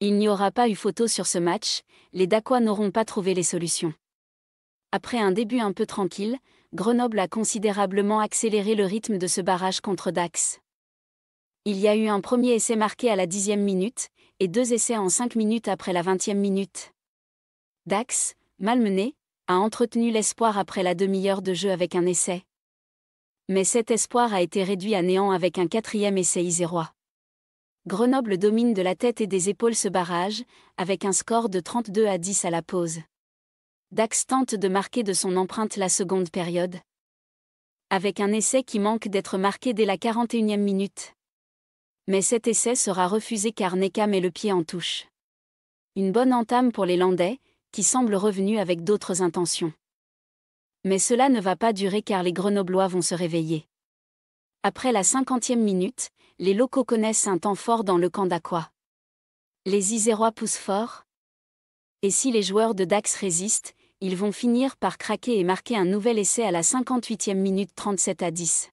Il n'y aura pas eu photo sur ce match, les Dacois n'auront pas trouvé les solutions. Après un début un peu tranquille, Grenoble a considérablement accéléré le rythme de ce barrage contre Dax. Il y a eu un premier essai marqué à la dixième minute, et deux essais en cinq minutes après la vingtième minute. Dax, malmené, a entretenu l'espoir après la demi-heure de jeu avec un essai. Mais cet espoir a été réduit à néant avec un quatrième essai isérois. Grenoble domine de la tête et des épaules ce barrage, avec un score de 32 à 10 à la pause. Dax tente de marquer de son empreinte la seconde période. Avec un essai qui manque d'être marqué dès la 41e minute. Mais cet essai sera refusé car Neka met le pied en touche. Une bonne entame pour les Landais, qui semblent revenus avec d'autres intentions. Mais cela ne va pas durer car les Grenoblois vont se réveiller. Après la 50e minute, les locaux connaissent un temps fort dans le camp d'Aqua. Les Isérois poussent fort. Et si les joueurs de Dax résistent, ils vont finir par craquer et marquer un nouvel essai à la 58e minute 37 à 10.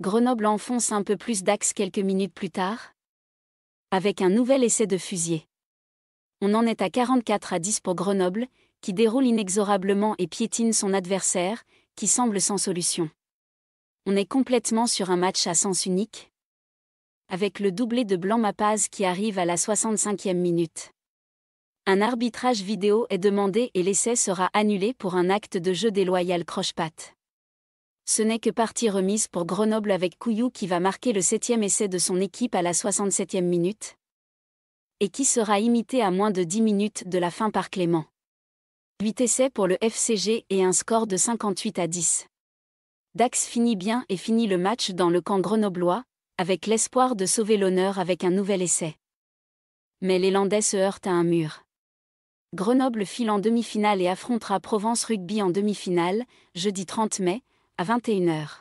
Grenoble enfonce un peu plus Dax quelques minutes plus tard. Avec un nouvel essai de fusier. On en est à 44 à 10 pour Grenoble, qui déroule inexorablement et piétine son adversaire, qui semble sans solution. On est complètement sur un match à sens unique. Avec le doublé de Blanc Mapaz qui arrive à la 65e minute. Un arbitrage vidéo est demandé et l'essai sera annulé pour un acte de jeu déloyal croche-patte. Ce n'est que partie remise pour Grenoble avec Couillou qui va marquer le septième essai de son équipe à la 67e minute et qui sera imité à moins de 10 minutes de la fin par Clément. 8 essais pour le FCG et un score de 58 à 10. Dax finit bien et finit le match dans le camp grenoblois, avec l'espoir de sauver l'honneur avec un nouvel essai. Mais les Landais se heurtent à un mur. Grenoble file en demi-finale et affrontera Provence Rugby en demi-finale, jeudi 30 mai, à 21h.